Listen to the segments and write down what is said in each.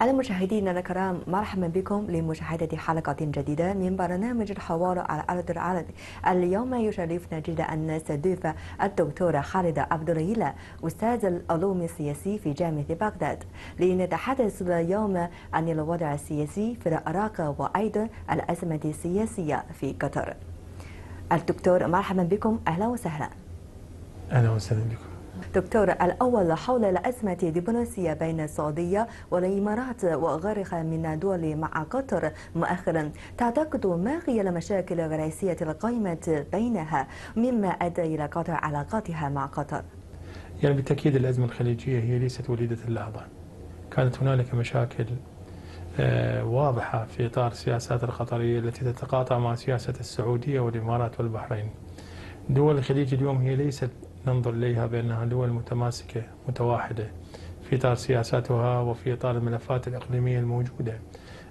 على مشاهدينا الكرام مرحبا بكم لمشاهدة حلقة جديدة من برنامج الحوار على الأرض العربي اليوم يشرفنا جدا أن نستضيف الدكتورة خالدة عبد الهيلة أستاذ العلوم السياسي في جامعة بغداد لنتحدث اليوم عن الوضع السياسي في العراق وأيضا الأزمة السياسية في قطر الدكتور مرحبا بكم أهلا وسهلا أهلا وسهلا بكم دكتور الأول حول الأزمة الدبلوماسية بين السعودية والإمارات وغيرها من الدول مع قطر مؤخرا تعتقد ما هي المشاكل الرئيسية القائمة بينها مما أدى إلى قطع علاقاتها مع قطر يعني بالتأكيد الأزمة الخليجية هي ليست وليدة اللحظة كانت هنالك مشاكل آه، واضحة في إطار السياسات القطرية التي تتقاطع مع سياسة السعودية والإمارات والبحرين دول الخليج اليوم هي ليست ننظر إليها بأنها دول متماسكة متواحدة في إطار سياساتها وفي إطار الملفات الإقليمية الموجودة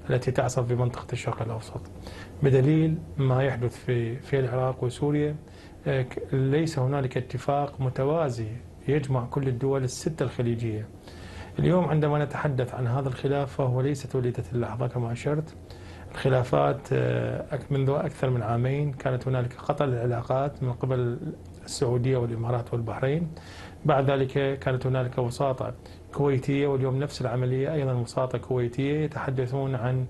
التي تعصف في منطقة الشرق الأوسط بدليل ما يحدث في في العراق وسوريا آه، ليس هنالك اتفاق متوازي يجمع كل الدول الستة الخليجية اليوم عندما نتحدث عن هذا الخلاف فهو ليست وليدة اللحظة كما أشرت الخلافات آه، منذ أكثر من عامين كانت هنالك قطع العلاقات من قبل السعودية والإمارات والبحرين بعد ذلك كانت هنالك وساطة كويتية واليوم نفس العملية أيضا وساطة كويتية يتحدثون عن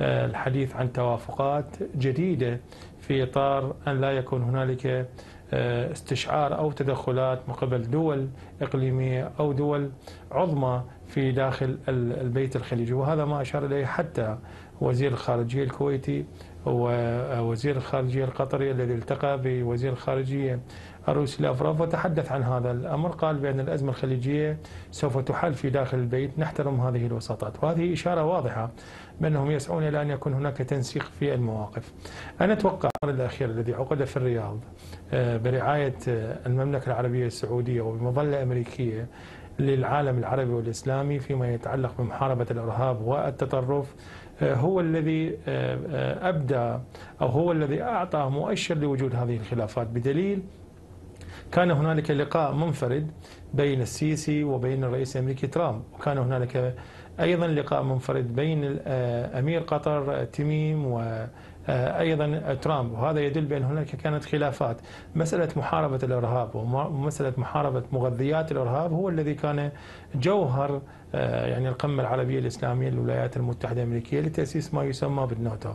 آه، الحديث عن توافقات جديدة في إطار أن لا يكون هنالك آه، استشعار أو تدخلات من قبل دول إقليمية أو دول عظمى في داخل البيت الخليجي وهذا ما أشار إليه حتى وزير الخارجية الكويتي ووزير آه، الخارجية القطري الذي التقى بوزير الخارجية الروسي لافروف وتحدث عن هذا الأمر قال بأن الأزمة الخليجية سوف تحل في داخل البيت نحترم هذه الوساطات وهذه إشارة واضحة بأنهم يسعون إلى أن يكون هناك تنسيق في المواقف أنا أتوقع الأخير الذي عقد في الرياض آه، برعاية آه، المملكة العربية السعودية وبمظلة أمريكية للعالم العربي والإسلامي فيما يتعلق بمحاربة الإرهاب والتطرف آه، هو الذي آه، آه، أبدى أو هو الذي أعطى مؤشر لوجود هذه الخلافات بدليل كان هنالك لقاء منفرد بين السيسي وبين الرئيس الامريكي ترامب وكان هنالك ايضا لقاء منفرد بين امير قطر تميم و آه، ايضا ترامب وهذا يدل بان هناك كانت خلافات مساله محاربه الارهاب ومساله محاربه مغذيات الارهاب هو الذي كان جوهر آه، يعني القمه العربيه الاسلاميه للولايات المتحده الامريكيه لتاسيس ما يسمى بالناتو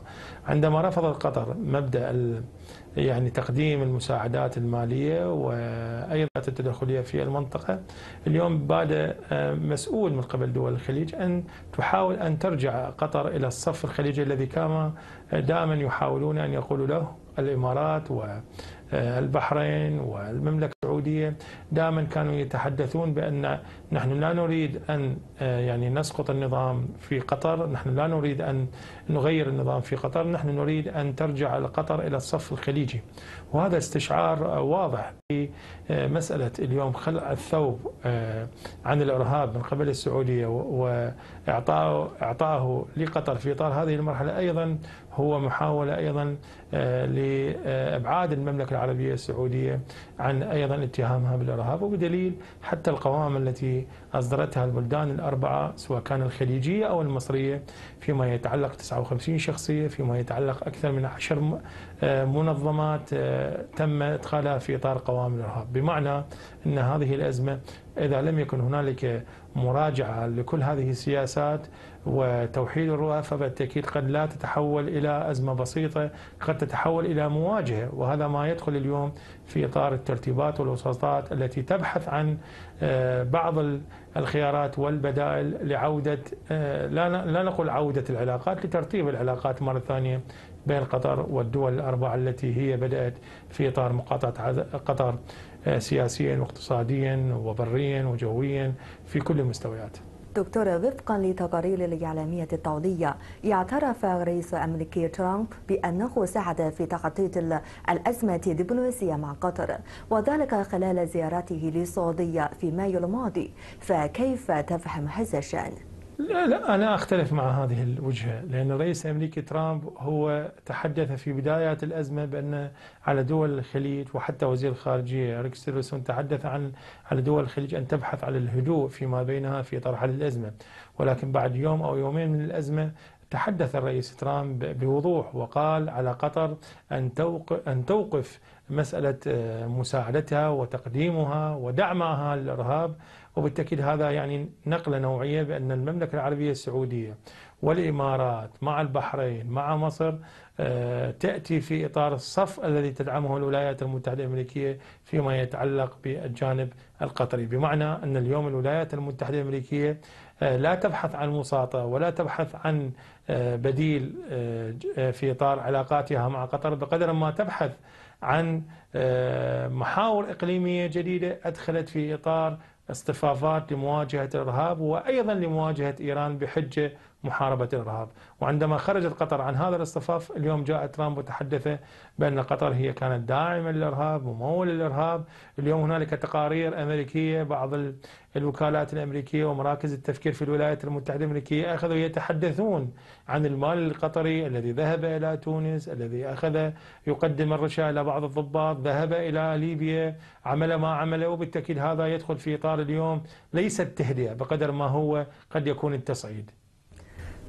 عندما رفضت قطر مبدا يعني تقديم المساعدات الماليه وايضا التدخليه في المنطقه اليوم بعد آه، مسؤول من قبل دول الخليج ان تحاول ان ترجع قطر الى الصف الخليجي الذي كان دائما يحاولون أن يقولوا له الإمارات والبحرين آه، والمملكة السعودية دائما كانوا يتحدثون بأن نحن لا نريد أن آه، يعني نسقط النظام في قطر نحن لا نريد أن نغير النظام في قطر نحن نريد أن ترجع قطر إلى الصف الخليجي وهذا استشعار واضح آه، مسألة اليوم خلع الثوب آه، عن الإرهاب من قبل السعودية وإعطائه لقطر في إطار هذه المرحلة أيضا هو محاولة أيضا آه، لإبعاد المملكة العربية السعودية عن أيضا اتهامها بالإرهاب وبدليل حتى القوائم التي أصدرتها البلدان الأربعة سواء كان الخليجية أو المصرية فيما يتعلق 59 شخصية فيما يتعلق أكثر من 10 منظمات تم إدخالها في إطار قوائم الإرهاب بمعنى أن هذه الأزمة إذا لم يكن هنالك مراجعة لكل هذه السياسات وتوحيد الرؤى فبالتأكيد قد لا تتحول إلى أزمة بسيطة قد تتحول إلى مواجهة وهذا ما يدخل اليوم في إطار الترتيبات والوساطات التي تبحث عن آه، بعض الخيارات والبدائل لعودة آه، لا نقول عودة العلاقات لترتيب العلاقات مرة ثانية بين قطر والدول الأربعة التي هي بدأت في إطار مقاطعة قطر آه، سياسيا واقتصاديا وبريا وجويا في كل المستويات دكتورة وفقا لتقارير الإعلامية الدولية اعترف الرئيس الأمريكي ترامب بأنه ساعد في تخطيط الأزمة الدبلوماسية مع قطر وذلك خلال زيارته للسعودية في مايو الماضي فكيف تفهم هذا الشأن؟ لا لا أنا أختلف مع هذه الوجهة لأن الرئيس الأمريكي ترامب هو تحدث في بداية الأزمة بأن على دول الخليج وحتى وزير الخارجية ريك تيلرسون تحدث عن على دول الخليج أن تبحث على الهدوء فيما بينها في طرح الأزمة ولكن بعد يوم أو يومين من الأزمة تحدث الرئيس ترامب بوضوح وقال على قطر أن توقف, أن توقف مسألة آه، مساعدتها وتقديمها ودعمها للإرهاب وبالتأكيد هذا يعني نقلة نوعية بأن المملكة العربية السعودية والإمارات مع البحرين مع مصر آه، تأتي في إطار الصف الذي تدعمه الولايات المتحدة الأمريكية فيما يتعلق بالجانب القطري بمعنى أن اليوم الولايات المتحدة الأمريكية آه، لا تبحث عن وساطة ولا تبحث عن آه، بديل في إطار علاقاتها مع قطر بقدر ما تبحث عن محاور إقليمية جديدة أدخلت في إطار اصطفافات لمواجهة الإرهاب وأيضا لمواجهة إيران بحجة محاربة الإرهاب وعندما خرجت قطر عن هذا الاصطفاف اليوم جاء ترامب وتحدث بأن قطر هي كانت داعمة للإرهاب ممولة للإرهاب اليوم هنالك تقارير أمريكية بعض الوكالات الأمريكية ومراكز التفكير في الولايات المتحدة الأمريكية أخذوا يتحدثون عن المال القطري الذي ذهب إلى تونس الذي أخذ يقدم الرشاة إلى بعض الضباط ذهب إلى ليبيا عمل ما عمله وبالتأكيد هذا يدخل في إطار اليوم ليس التهدئة بقدر ما هو قد يكون التصعيد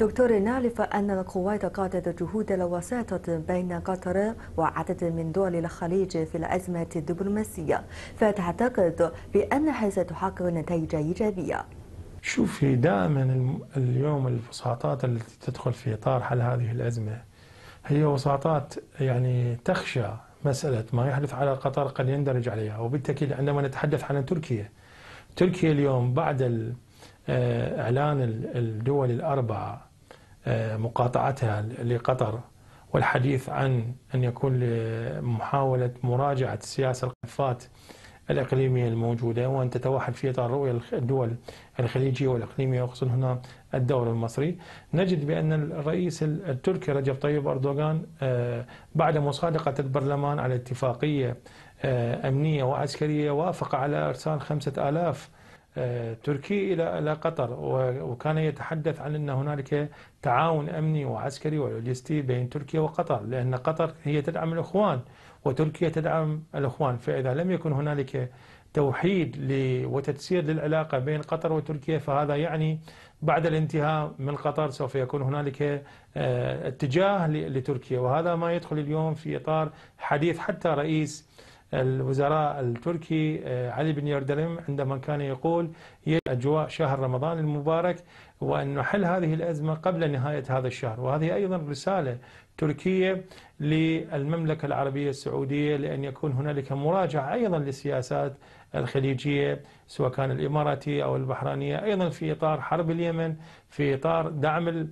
دكتور نعرف أن الكويت قادت جهود لوساطة بين قطر وعدد من دول الخليج في الأزمة الدبلوماسية فتعتقد بأنها ستحقق نتائج إيجابية شوفي دائما اليوم الوساطات التي تدخل في إطار حل هذه الأزمة هي وساطات يعني تخشى مسألة ما يحدث على قطر قد يندرج عليها وبالتأكيد عندما نتحدث عن تركيا تركيا اليوم بعد آه، إعلان الدول الأربعة مقاطعتها لقطر والحديث عن أن يكون محاولة مراجعة سياسة القفات الإقليمية الموجودة وأن تتوحد في إطار رؤية الدول الخليجية والإقليمية وخصوصا هنا الدور المصري نجد بأن الرئيس التركي رجب طيب أردوغان آه، بعد مصادقة البرلمان على اتفاقية آه، أمنية وعسكرية وافق على إرسال خمسة آلاف آه، تركي إلى إلى قطر وكان يتحدث عن أن هنالك تعاون أمني وعسكري ولوجستي بين تركيا وقطر لأن قطر هي تدعم الإخوان وتركيا تدعم الإخوان فإذا لم يكن هنالك توحيد وتتسير للعلاقة بين قطر وتركيا فهذا يعني بعد الانتهاء من قطر سوف يكون هنالك آه، اتجاه لتركيا وهذا ما يدخل اليوم في إطار حديث حتى رئيس الوزراء التركي آه، علي بن يردلم عندما كان يقول أجواء شهر رمضان المبارك وأن نحل هذه الأزمة قبل نهاية هذا الشهر وهذه أيضا رسالة تركية للمملكة العربية السعودية لأن يكون هنالك مراجعة أيضا للسياسات الخليجية سواء كان الإماراتية أو البحرينية أيضا في إطار حرب اليمن في إطار دعم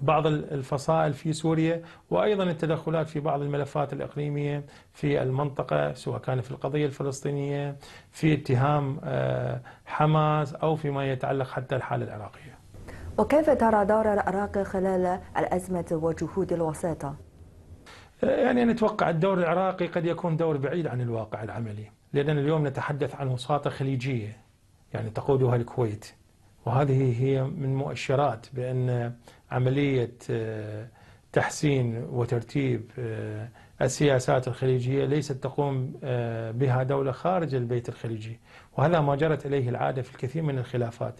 بعض الفصائل في سوريا وايضا التدخلات في بعض الملفات الاقليميه في المنطقه سواء كان في القضيه الفلسطينيه في اتهام آه، حماس او فيما يتعلق حتى الحاله العراقيه. وكيف ترى دور العراق خلال الازمه وجهود الوساطه؟ آه، يعني نتوقع الدور العراقي قد يكون دور بعيد عن الواقع العملي، لان اليوم نتحدث عن وساطه خليجيه يعني تقودها الكويت. وهذه هي من مؤشرات بان عملية آه، تحسين وترتيب آه، السياسات الخليجية ليست تقوم آه، بها دولة خارج البيت الخليجي وهذا ما جرت إليه العادة في الكثير من الخلافات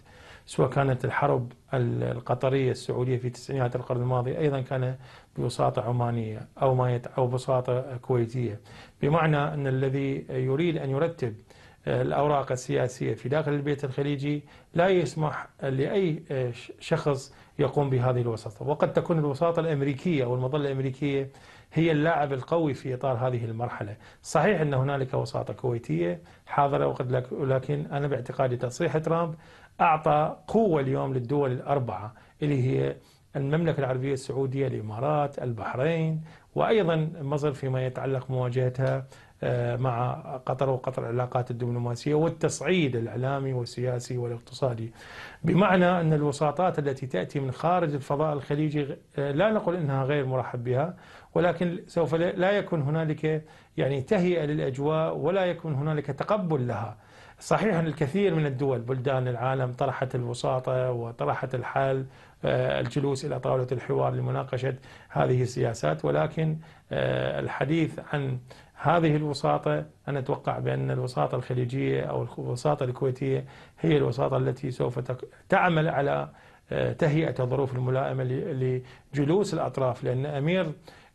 سواء كانت الحرب القطرية السعودية في تسعينيات القرن الماضي أيضا كان بوساطة عمانية أو ما أو بوساطة كويتية بمعنى أن الذي يريد أن يرتب الأوراق السياسية في داخل البيت الخليجي لا يسمح لأي شخص يقوم بهذه الوساطة وقد تكون الوساطة الأمريكية أو المظلة الأمريكية هي اللاعب القوي في إطار هذه المرحلة صحيح أن هنالك وساطة كويتية حاضرة وقد لك ولكن أنا باعتقادي تصريح ترامب أعطى قوة اليوم للدول الأربعة اللي هي المملكة العربية السعودية الإمارات البحرين وأيضا مصر فيما يتعلق مواجهتها آه، مع قطر وقطر العلاقات الدبلوماسية والتصعيد الإعلامي والسياسي والاقتصادي بمعنى أن الوساطات التي تأتي من خارج الفضاء الخليجي آه، لا نقول أنها غير مرحب بها ولكن سوف لا يكون هنالك يعني تهيئة للأجواء ولا يكون هنالك تقبل لها صحيح أن الكثير من الدول بلدان العالم طرحت الوساطة وطرحت الحل آه، الجلوس إلى طاولة الحوار لمناقشة هذه السياسات ولكن الحديث عن هذه الوساطة أنا أتوقع بأن الوساطة الخليجية أو الوساطة الكويتية هي الوساطة التي سوف تعمل على آه، تهيئة الظروف الملائمة لجلوس الأطراف لأن أمير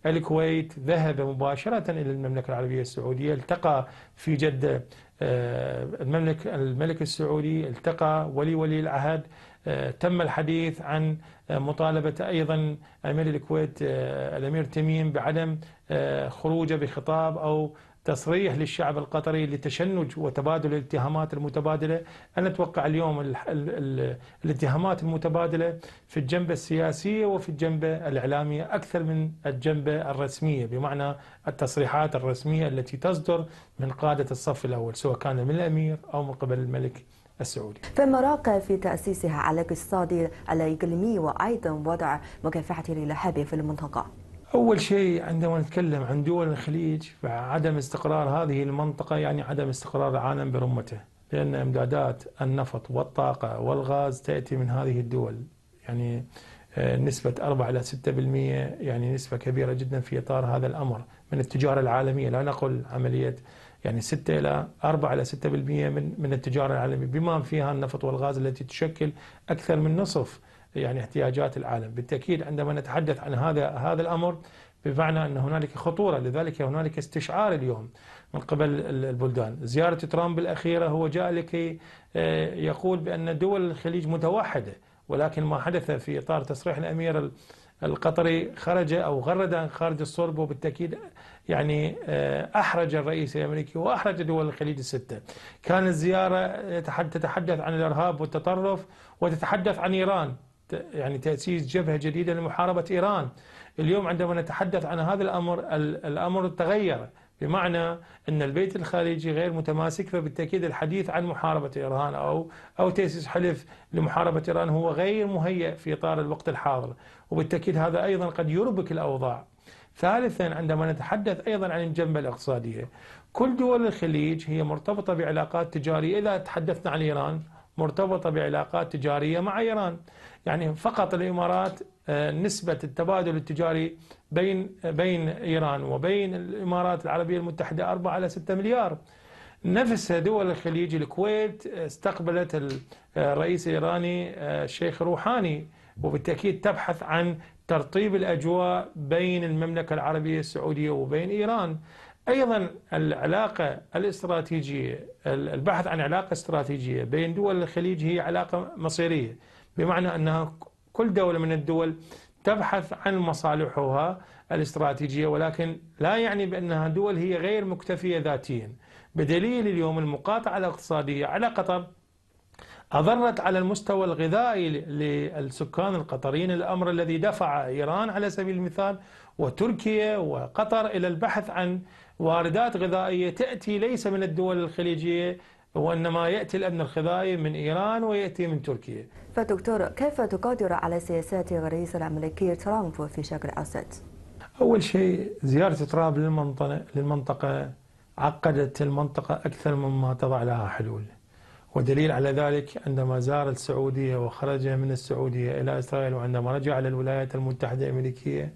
الكويت ذهب مباشرة إلى المملكة العربية السعودية التقى في جدة آه، الملك السعودي التقى ولي ولي العهد آه، تم الحديث عن آه، مطالبة أيضا أمير الكويت آه، الأمير تميم بعدم خروجه بخطاب أو تصريح للشعب القطري لتشنج وتبادل الاتهامات المتبادلة أنا أتوقع اليوم الاتهامات المتبادلة في الجنبة السياسية وفي الجنبة الإعلامية أكثر من الجنبة الرسمية بمعنى التصريحات الرسمية التي تصدر من قادة الصف الأول سواء كان من الأمير أو من قبل الملك السعودي فما في تأسيسها على الاقتصاد الإقليمي وأيضا وضع مكافحة الإرهاب في المنطقة أول شيء عندما نتكلم عن دول الخليج فعدم استقرار هذه المنطقة يعني عدم استقرار العالم برمته لأن إمدادات النفط والطاقة والغاز تأتي من هذه الدول يعني آه، نسبة 4 إلى 6% يعني نسبة كبيرة جدا في إطار هذا الأمر من التجارة العالمية لا نقل عملية يعني 6 إلى 4 إلى 6% من من التجارة العالمية بما فيها النفط والغاز التي تشكل أكثر من نصف يعني احتياجات العالم بالتأكيد عندما نتحدث عن هذا هذا الأمر بمعنى أن هنالك خطورة لذلك هنالك استشعار اليوم من قبل البلدان زيارة ترامب الأخيرة هو جاء لكي آه، يقول بأن دول الخليج متوحدة ولكن ما حدث في إطار تصريح الأمير القطري خرج أو غرد خارج الصلب وبالتأكيد يعني آه، أحرج الرئيس الأمريكي وأحرج دول الخليج الستة كان الزياره تتحدث عن الإرهاب والتطرف وتتحدث عن إيران يعني تأسيس جبهة جديدة لمحاربة إيران اليوم عندما نتحدث عن هذا الأمر الأمر تغير بمعنى أن البيت الخارجي غير متماسك فبالتأكيد الحديث عن محاربة إيران أو أو تأسيس حلف لمحاربة إيران هو غير مهيئ في إطار الوقت الحاضر وبالتأكيد هذا أيضا قد يربك الأوضاع ثالثا عندما نتحدث أيضا عن الجنبة الاقتصادية كل دول الخليج هي مرتبطة بعلاقات تجارية إذا تحدثنا عن إيران مرتبطة بعلاقات تجارية مع إيران يعني فقط الإمارات آه، نسبة التبادل التجاري بين بين إيران وبين الإمارات العربية المتحدة 4 على 6 مليار نفس دول الخليج الكويت استقبلت آه، الرئيس الإيراني آه، الشيخ روحاني وبالتأكيد تبحث عن ترطيب الأجواء بين المملكة العربية السعودية وبين إيران أيضا العلاقة الاستراتيجية البحث عن علاقة استراتيجية بين دول الخليج هي علاقة مصيرية بمعنى أنها كل دولة من الدول تبحث عن مصالحها الاستراتيجية ولكن لا يعني بأنها دول هي غير مكتفية ذاتيا بدليل اليوم المقاطعة الاقتصادية على قطر أضرت على المستوى الغذائي للسكان القطريين الأمر الذي دفع إيران على سبيل المثال وتركيا وقطر إلى البحث عن واردات غذائية تأتي ليس من الدول الخليجية وإنما يأتي الأمن الغذائي من إيران ويأتي من تركيا فدكتور كيف تقدر على سياسات الرئيس الأمريكي ترامب في شكل أسد؟ أول شيء زيارة ترامب للمنطقة عقدت المنطقة أكثر مما تضع لها حلول ودليل على ذلك عندما زار السعودية وخرج من السعودية إلى إسرائيل وعندما رجع إلى الولايات المتحدة الأمريكية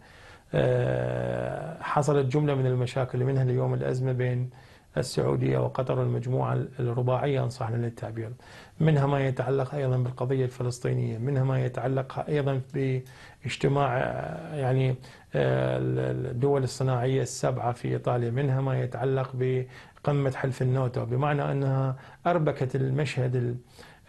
آه، حصلت جملة من المشاكل منها اليوم الأزمة بين السعودية وقطر المجموعة الرباعية أنصحنا للتعبير منها ما يتعلق أيضا بالقضية الفلسطينية منها ما يتعلق أيضا باجتماع يعني الدول الصناعية السبعة في إيطاليا منها ما يتعلق بقمة حلف النوتو بمعنى أنها أربكت المشهد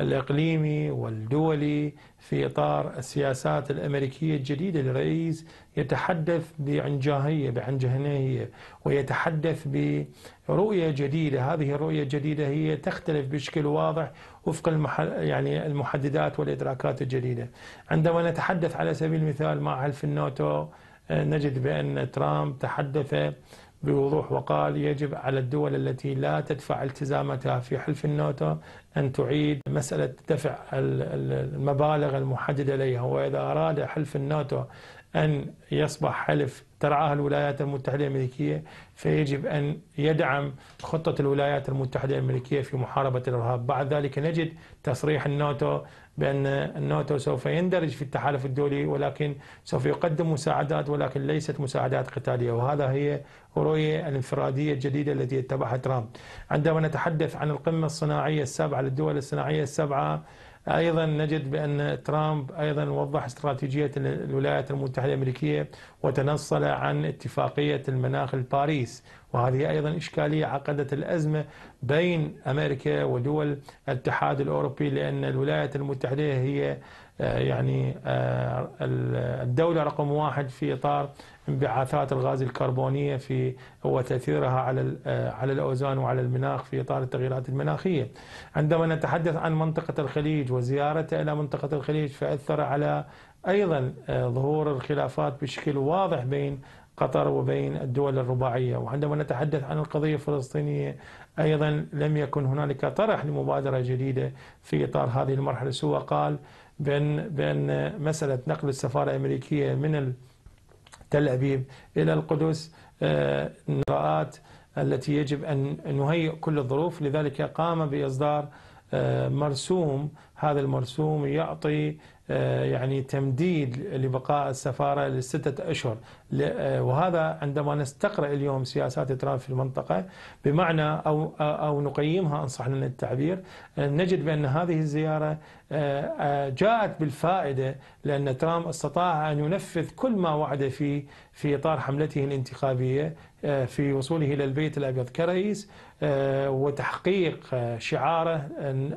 الإقليمي والدولي في إطار السياسات الأمريكية الجديدة للرئيس يتحدث بعنجاهية بعنجهنية ويتحدث برؤية جديدة هذه الرؤية الجديدة هي تختلف بشكل واضح وفق المح... يعني المحددات والإدراكات الجديدة عندما نتحدث على سبيل المثال مع حلف الناتو آه، نجد بأن ترامب تحدث بوضوح وقال يجب على الدول التي لا تدفع التزاماتها في حلف الناتو أن تعيد مسألة دفع المبالغ المحددة لها وإذا أراد حلف الناتو أن يصبح حلف ترعاها الولايات المتحدة الأمريكية فيجب أن يدعم خطة الولايات المتحدة الأمريكية في محاربة الإرهاب بعد ذلك نجد تصريح الناتو بأن الناتو سوف يندرج في التحالف الدولي ولكن سوف يقدم مساعدات ولكن ليست مساعدات قتالية وهذا هي رؤية الانفرادية الجديدة التي اتبعها ترامب عندما نتحدث عن القمة الصناعية السبعة للدول الصناعية السبعة أيضا نجد بأن ترامب أيضا وضح استراتيجية الولايات المتحدة الأمريكية وتنصل عن اتفاقية المناخ الباريس وهذه أيضا إشكالية عقدت الأزمة بين أمريكا ودول الاتحاد الأوروبي لأن الولايات المتحدة هي آه، يعني آه، الدولة رقم واحد في إطار انبعاثات الغاز الكربونية في وتأثيرها على آه، على الأوزان وعلى المناخ في إطار التغييرات المناخية. عندما نتحدث عن منطقة الخليج وزيارته إلى منطقة الخليج فأثر على أيضا ظهور الخلافات بشكل واضح بين قطر وبين الدول الرباعية وعندما نتحدث عن القضية الفلسطينية أيضا لم يكن هنالك طرح لمبادرة جديدة في إطار هذه المرحلة سوى قال بأن بأن مسألة نقل السفارة الأمريكية من تل أبيب إلى القدس آه، نراءات التي يجب أن نهيئ كل الظروف لذلك قام بإصدار آه، مرسوم هذا المرسوم يعطي آه، يعني تمديد لبقاء السفارة لستة أشهر آه، وهذا عندما نستقرأ اليوم سياسات ترامب في المنطقة بمعنى أو, أو نقيمها إن صح لنا التعبير نجد بأن هذه الزيارة جاءت بالفائدة لأن ترامب استطاع أن ينفذ كل ما وعد فيه في إطار حملته الانتخابية آه، في وصوله إلى البيت الأبيض كرئيس آه، وتحقيق آه، شعاره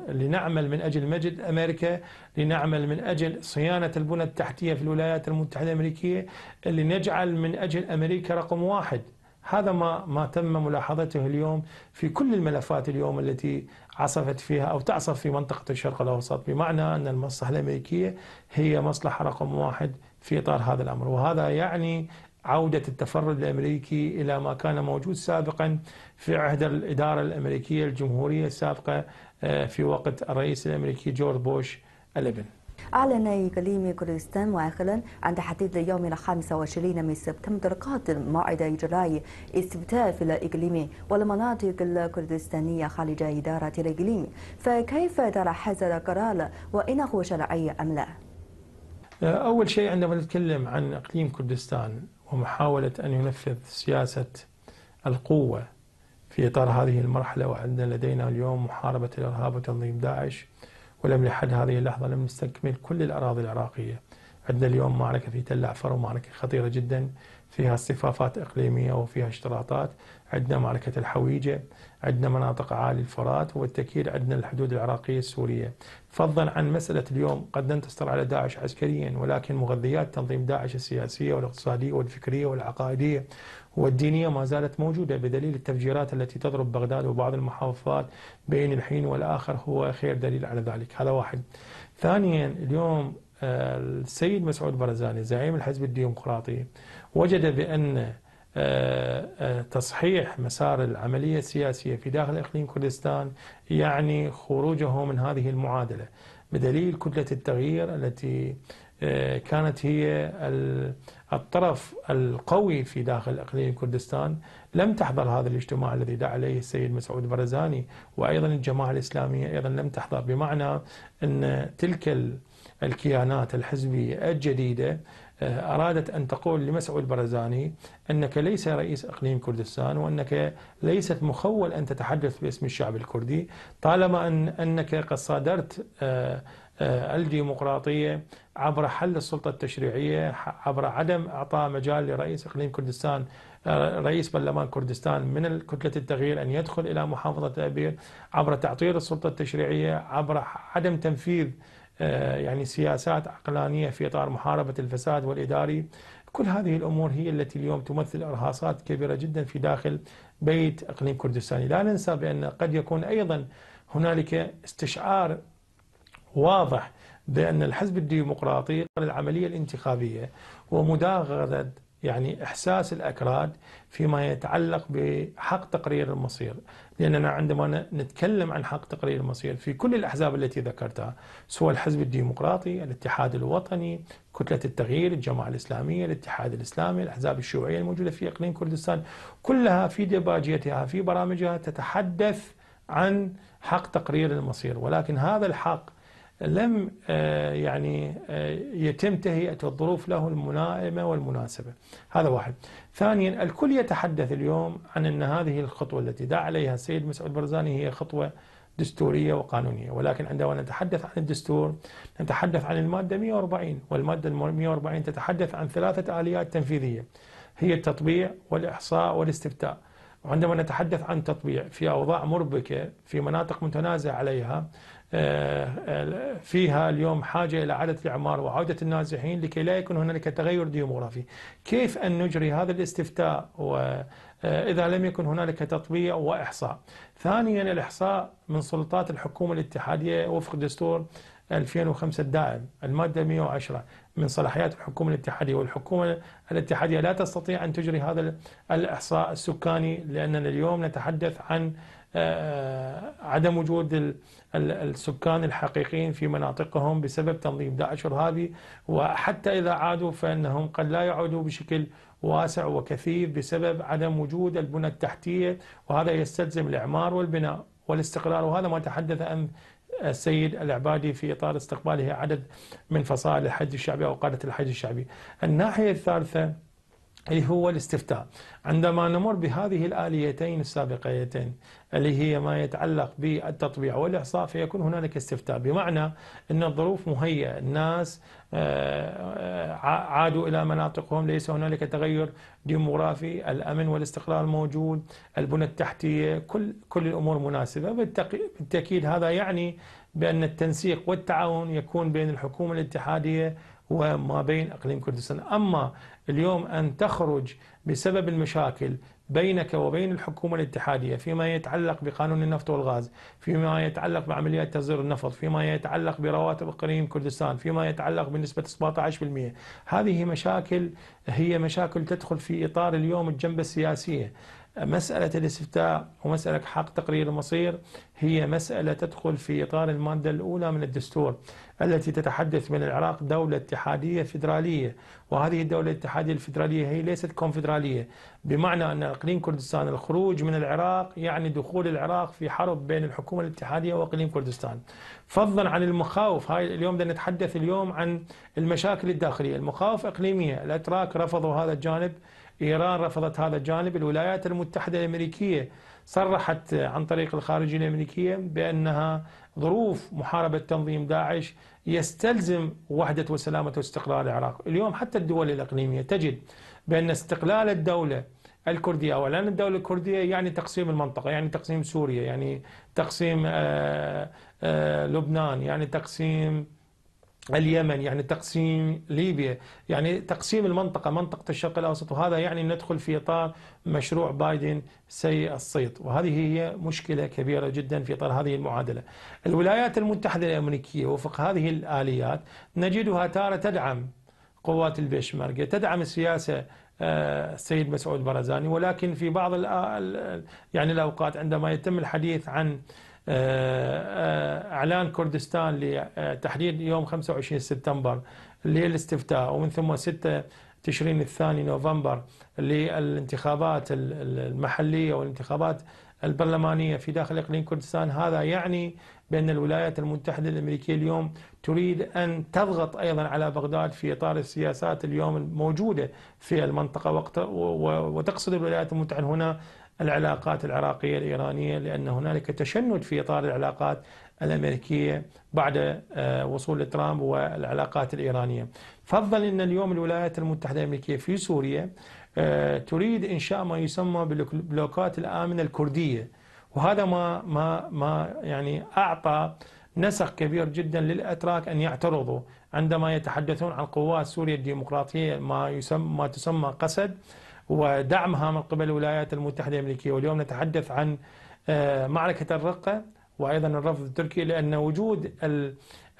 لنعمل من أجل مجد أمريكا لنعمل من أجل صيانة البنى التحتية في الولايات المتحدة الأمريكية لنجعل من أجل أمريكا رقم واحد هذا ما ما تم ملاحظته اليوم في كل الملفات اليوم التي عصفت فيها او تعصف في منطقه الشرق الاوسط بمعنى ان المصلحه الامريكيه هي مصلحه رقم واحد في اطار هذا الامر وهذا يعني عودة التفرد الأمريكي إلى ما كان موجود سابقا في عهد الإدارة الأمريكية الجمهورية السابقة آه، في وقت الرئيس الأمريكي جورج بوش الابن أعلن إقليم كردستان مؤخرا عن تحديد اليوم الخامس والعشرين من سبتمبر القادم موعد إجراء استفتاء في الإقليم والمناطق الكردستانية خارج إدارة الإقليم فكيف ترى هذا القرار وإنه شرعي أم لا؟ آه، أول شيء عندما نتكلم عن إقليم كردستان ومحاولة أن ينفذ سياسة القوة في إطار هذه المرحلة وعندنا لدينا اليوم محاربة الإرهاب وتنظيم داعش ولم لحد هذه اللحظة لم نستكمل كل الأراضي العراقية عندنا اليوم معركة في تل عفر ومعركة خطيرة جدا فيها اصطفافات إقليمية وفيها اشتراطات عندنا معركة الحويجة عندنا مناطق عالي الفرات وبالتأكيد عندنا الحدود العراقية السورية فضلا عن مسألة اليوم قد ننتصر على داعش عسكريا ولكن مغذيات تنظيم داعش السياسية والاقتصادية والفكرية والعقائدية والدينية ما زالت موجودة بدليل التفجيرات التي تضرب بغداد وبعض المحافظات بين الحين والآخر هو خير دليل على ذلك هذا واحد ثانيا اليوم السيد مسعود برزاني زعيم الحزب الديمقراطي وجد بأن آه، آه، تصحيح مسار العملية السياسية في داخل إقليم كردستان يعني خروجه من هذه المعادلة بدليل كتلة التغيير التي آه، كانت هي الطرف القوي في داخل إقليم كردستان لم تحضر هذا الاجتماع الذي دعا اليه السيد مسعود برزاني وأيضا الجماعة الإسلامية أيضا لم تحضر بمعنى أن تلك الكيانات الحزبية الجديدة آه، أرادت أن تقول لمسعود برزاني أنك ليس رئيس إقليم كردستان وأنك ليست مخول أن تتحدث باسم الشعب الكردي طالما أن أنك قد صادرت آه، آه، الديمقراطية عبر حل السلطة التشريعية عبر عدم إعطاء مجال لرئيس إقليم كردستان آه، رئيس برلمان كردستان من كتلة التغيير أن يدخل إلى محافظة أبير عبر تعطيل السلطة التشريعية عبر عدم تنفيذ آه، يعني سياسات عقلانية في إطار محاربة الفساد والإداري كل هذه الأمور هي التي اليوم تمثل إرهاصات كبيرة جدا في داخل بيت إقليم كردستاني لا ننسى بأن قد يكون أيضا هنالك استشعار واضح بأن الحزب الديمقراطي العملية الانتخابية ومداغرة يعني إحساس الأكراد فيما يتعلق بحق تقرير المصير لأننا عندما نتكلم عن حق تقرير المصير في كل الأحزاب التي ذكرتها سواء الحزب الديمقراطي الاتحاد الوطني كتلة التغيير الجماعة الإسلامية الاتحاد الإسلامي الأحزاب الشيوعية الموجودة في إقليم كردستان كلها في ديباجيتها في برامجها تتحدث عن حق تقرير المصير ولكن هذا الحق لم آه، يعني آه، يتم تهيئة الظروف له الملائمة والمناسبة هذا واحد ثانيا الكل يتحدث اليوم عن أن هذه الخطوة التي دعا عليها السيد مسعود برزاني هي خطوة دستورية وقانونية ولكن عندما نتحدث عن الدستور نتحدث عن المادة 140 والمادة 140 تتحدث عن ثلاثة آليات تنفيذية هي التطبيع والإحصاء والاستفتاء وعندما نتحدث عن تطبيع في أوضاع مربكة في مناطق متنازع عليها فيها اليوم حاجة إلى إعادة الإعمار وعودة النازحين لكي لا يكون هنالك تغير ديموغرافي كيف أن نجري هذا الاستفتاء إذا لم يكن هنالك تطبيع وإحصاء ثانيا الإحصاء من سلطات الحكومة الاتحادية وفق دستور 2005 الدائم المادة 110 من صلاحيات الحكومة الاتحادية والحكومة الاتحادية لا تستطيع أن تجري هذا الإحصاء السكاني لأننا اليوم نتحدث عن آه، عدم وجود السكان الحقيقيين في مناطقهم بسبب تنظيم داعش الارهابي وحتى إذا عادوا فإنهم قد لا يعودوا بشكل واسع وكثيف بسبب عدم وجود البنى التحتية وهذا يستلزم الإعمار والبناء والاستقرار وهذا ما تحدث عن السيد العبادي في إطار استقباله عدد من فصائل الحج الشعبي أو قادة الحج الشعبي الناحية الثالثة اللي هو الاستفتاء عندما نمر بهذه الآليتين السابقتين اللي هي ما يتعلق بالتطبيع والإحصاء فيكون هنالك استفتاء بمعنى أن الظروف مهيئة الناس آه، آه، عادوا إلى مناطقهم ليس هنالك تغير ديموغرافي الأمن والاستقرار موجود البنى التحتية كل, كل الأمور مناسبة بالتأكيد هذا يعني بأن التنسيق والتعاون يكون بين الحكومة الاتحادية وما بين اقليم كردستان، اما اليوم ان تخرج بسبب المشاكل بينك وبين الحكومه الاتحاديه فيما يتعلق بقانون النفط والغاز، فيما يتعلق بعمليات تصدير النفط، فيما يتعلق برواتب اقليم كردستان، فيما يتعلق بنسبه 17%، هذه مشاكل هي مشاكل تدخل في اطار اليوم الجنبه السياسيه. مسألة الاستفتاء ومسألة حق تقرير المصير هي مسألة تدخل في إطار المادة الأولى من الدستور التي تتحدث من العراق دولة اتحادية فيدرالية وهذه الدولة الاتحادية الفيدرالية هي ليست كونفدرالية بمعنى أن إقليم كردستان الخروج من العراق يعني دخول العراق في حرب بين الحكومة الاتحادية وإقليم كردستان فضلا عن المخاوف هاي اليوم بدنا نتحدث اليوم عن المشاكل الداخلية المخاوف إقليمية الأتراك رفضوا هذا الجانب إيران رفضت هذا الجانب الولايات المتحدة الأمريكية صرحت عن طريق الخارجية الأمريكية بأنها ظروف محاربة تنظيم داعش يستلزم وحدة وسلامة واستقرار العراق اليوم حتى الدول الإقليمية تجد بأن استقلال الدولة الكردية أو لأن الدولة الكردية يعني تقسيم المنطقة يعني تقسيم سوريا يعني تقسيم آآ آه، آآ آه، لبنان يعني تقسيم اليمن يعني تقسيم ليبيا يعني تقسيم المنطقة منطقة الشرق الأوسط وهذا يعني ندخل في إطار مشروع بايدن سيء الصيت وهذه هي مشكلة كبيرة جدا في إطار هذه المعادلة الولايات المتحدة الأمريكية وفق هذه الآليات نجدها تارة تدعم قوات البيشمركة تدعم السياسة آه، السيد مسعود برزاني ولكن في بعض يعني الأوقات عندما يتم الحديث عن آه، آه، اعلان كردستان لتحديد يوم 25 سبتمبر للاستفتاء ومن ثم 6 تشرين الثاني نوفمبر للانتخابات المحليه والانتخابات البرلمانيه في داخل اقليم كردستان هذا يعني بان الولايات المتحده الامريكيه اليوم تريد ان تضغط ايضا على بغداد في اطار السياسات اليوم الموجوده في المنطقه وقت وتقصد الولايات المتحده هنا العلاقات العراقية الإيرانية لأن هنالك تشنج في إطار العلاقات الأمريكية بعد آه، وصول ترامب والعلاقات الإيرانية فضل أن اليوم الولايات المتحدة الأمريكية في سوريا آه، تريد إنشاء ما يسمى بالبلوكات الآمنة الكردية وهذا ما ما ما يعني أعطى نسق كبير جدا للأتراك أن يعترضوا عندما يتحدثون عن قوات سوريا الديمقراطية ما يسمى ما تسمى قسد ودعمها من قبل الولايات المتحدة الأمريكية واليوم نتحدث عن آه، معركة الرقة وأيضا الرفض التركي لأن وجود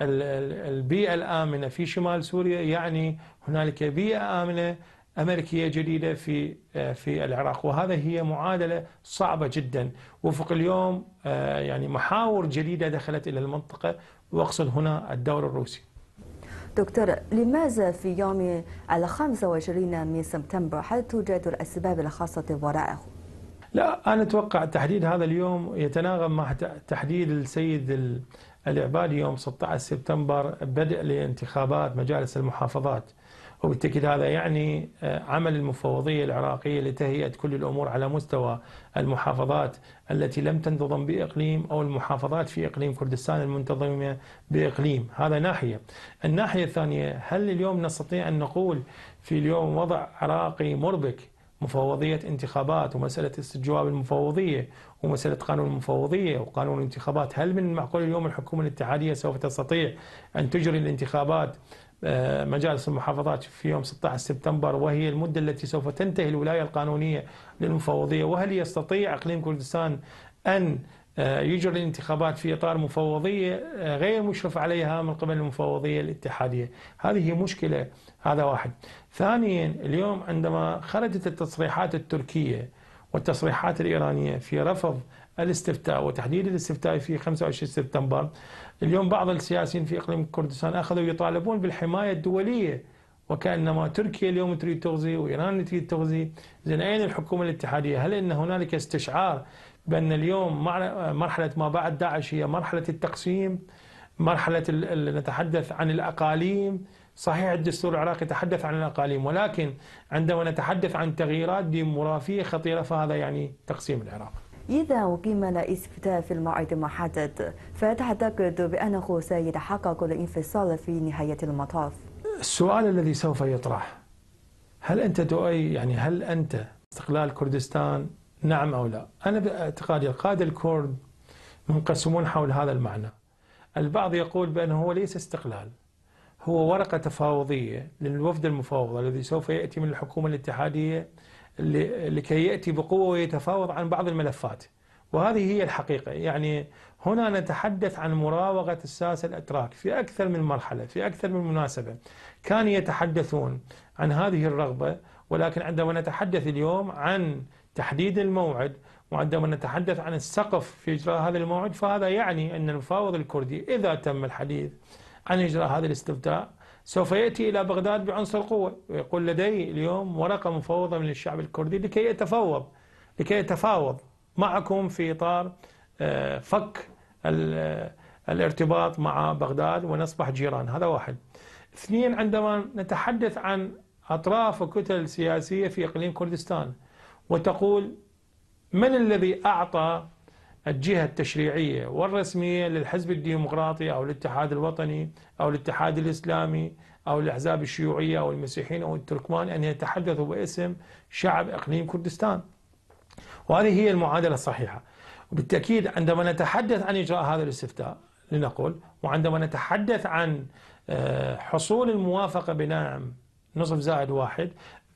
البيئة الآمنة في شمال سوريا يعني هنالك بيئة آمنة أمريكية جديدة في آه، في العراق وهذا هي معادلة صعبة جدا وفق اليوم آه، يعني محاور جديدة دخلت إلى المنطقة وأقصد هنا الدور الروسي دكتور لماذا في يوم ال وعشرين من سبتمبر هل توجد الأسباب الخاصة وراءه؟ لا أنا أتوقع تحديد هذا اليوم يتناغم مع تحديد السيد العبادي يوم 16 سبتمبر بدء لانتخابات مجالس المحافظات وبالتأكيد هذا يعني آه، عمل المفوضية العراقية لتهيئة كل الأمور على مستوى المحافظات التي لم تنتظم بإقليم أو المحافظات في إقليم كردستان المنتظمة بإقليم هذا ناحية الناحية الثانية هل اليوم نستطيع أن نقول في اليوم وضع عراقي مربك مفوضية انتخابات ومسألة استجواب المفوضية ومسألة قانون المفوضية وقانون الانتخابات هل من المعقول اليوم الحكومة الاتحادية سوف تستطيع أن تجري الانتخابات آه، مجالس المحافظات في يوم 16 سبتمبر وهي المدة التي سوف تنتهي الولاية القانونية للمفوضية وهل يستطيع إقليم كردستان أن آه، يجري الانتخابات في إطار مفوضية آه، غير مشرف عليها من قبل المفوضية الاتحادية هذه مشكلة هذا واحد ثانيا اليوم عندما خرجت التصريحات التركية والتصريحات الإيرانية في رفض الاستفتاء وتحديد الاستفتاء في 25 سبتمبر اليوم بعض السياسيين في إقليم كردستان أخذوا يطالبون بالحماية الدولية وكأنما تركيا اليوم تريد تغزي وإيران تريد تغزي زين أين الحكومة الاتحادية هل أن هنالك استشعار بأن اليوم مرحلة ما بعد داعش هي مرحلة التقسيم مرحلة نتحدث عن الأقاليم صحيح الدستور العراقي يتحدث عن الأقاليم ولكن عندما نتحدث عن تغييرات ديموغرافية خطيرة فهذا يعني تقسيم العراق إذا أقيم الاستفتاء في الموعد المحدد فأتعتقد بأنه سيتحقق الانفصال في نهاية المطاف السؤال الذي سوف يطرح هل أنت تؤي يعني هل أنت استقلال كردستان نعم أو لا أنا باعتقادي القادة الكرد منقسمون حول هذا المعنى البعض يقول بأنه هو ليس استقلال هو ورقة تفاوضية للوفد المفاوض الذي سوف يأتي من الحكومة الاتحادية لكي يأتي بقوة ويتفاوض عن بعض الملفات وهذه هي الحقيقة يعني هنا نتحدث عن مراوغة الساسة الأتراك في أكثر من مرحلة في أكثر من مناسبة كانوا يتحدثون عن هذه الرغبة ولكن عندما نتحدث اليوم عن تحديد الموعد وعندما نتحدث عن السقف في إجراء هذا الموعد فهذا يعني أن المفاوض الكردي إذا تم الحديث عن إجراء هذا الاستفتاء سوف يأتي إلى بغداد بعنصر قوة ويقول لدي اليوم ورقة مفوضة من الشعب الكردي لكي يتفاوض لكي يتفاوض معكم في إطار آه، فك الارتباط مع بغداد ونصبح جيران هذا واحد اثنين عندما نتحدث عن أطراف وكتل سياسية في إقليم كردستان وتقول من الذي أعطى الجهة التشريعية والرسمية للحزب الديمقراطي أو الاتحاد الوطني أو الاتحاد الإسلامي أو الأحزاب الشيوعية أو المسيحيين أو التركمان أن يتحدثوا باسم شعب إقليم كردستان وهذه هي المعادلة الصحيحة وبالتأكيد عندما نتحدث عن إجراء هذا الاستفتاء لنقل وعندما نتحدث عن آه، حصول الموافقة بنعم نصف زائد واحد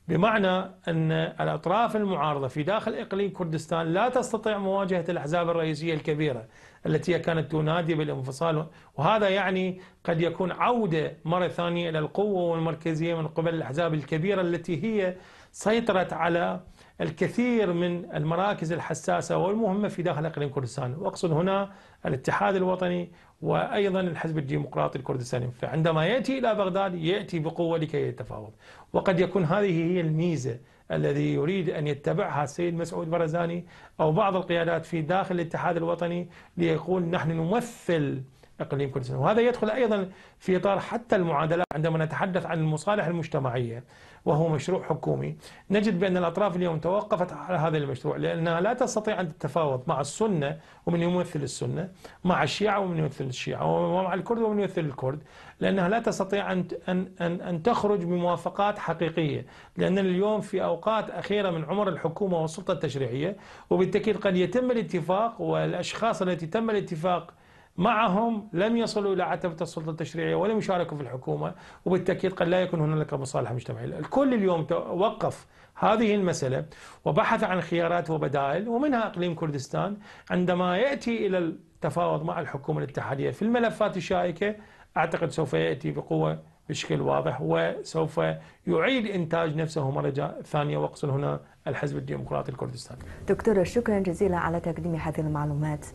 بمعنى أن الأطراف المعارضة في داخل إقليم كردستان لا تستطيع مواجهة الأحزاب الرئيسية الكبيرة التي كانت تنادي بالانفصال وهذا يعني قد يكون عودة مرة ثانية إلى القوة والمركزية من قبل الأحزاب الكبيرة التي هي سيطرت على الكثير من المراكز الحساسة والمهمة في داخل إقليم كردستان وأقصد هنا الاتحاد الوطني وأيضا الحزب الديمقراطي الكردستاني فعندما يأتي إلى بغداد يأتي بقوة لكي يتفاوض وقد يكون هذه هي الميزة الذي يريد أن يتبعها السيد مسعود برزاني أو بعض القيادات في داخل الاتحاد الوطني ليقول نحن نمثل اقليم كردستان، وهذا يدخل ايضا في اطار حتى المعادلات عندما نتحدث عن المصالح المجتمعيه، وهو مشروع حكومي نجد بأن الأطراف اليوم توقفت على هذا المشروع لأنها لا تستطيع أن تتفاوض مع السنة ومن يمثل السنة مع الشيعة ومن يمثل الشيعة ومع الكرد ومن يمثل الكرد لأنها لا تستطيع أن أن أن, أن تخرج بموافقات حقيقية لأن اليوم في أوقات أخيرة من عمر الحكومة والسلطة التشريعية وبالتأكيد قد يتم الاتفاق والأشخاص التي تم الاتفاق معهم لم يصلوا إلى عتبة السلطة التشريعية ولم يشاركوا في الحكومة وبالتأكيد قد لا يكون هنالك مصالح مجتمعية الكل اليوم وقف هذه المسألة وبحث عن خيارات وبدائل ومنها إقليم كردستان عندما يأتي إلى التفاوض مع الحكومة الاتحادية في الملفات الشائكة أعتقد سوف يأتي بقوة بشكل واضح وسوف يعيد إنتاج نفسه مرة ثانية وأقصد هنا الحزب الديمقراطي الكردستاني دكتور شكرا جزيلا على تقديم هذه المعلومات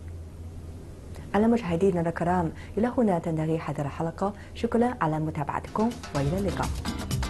على مشاهدينا الكرام إلى هنا تنتهي هذه الحلقة شكرا على متابعتكم وإلى اللقاء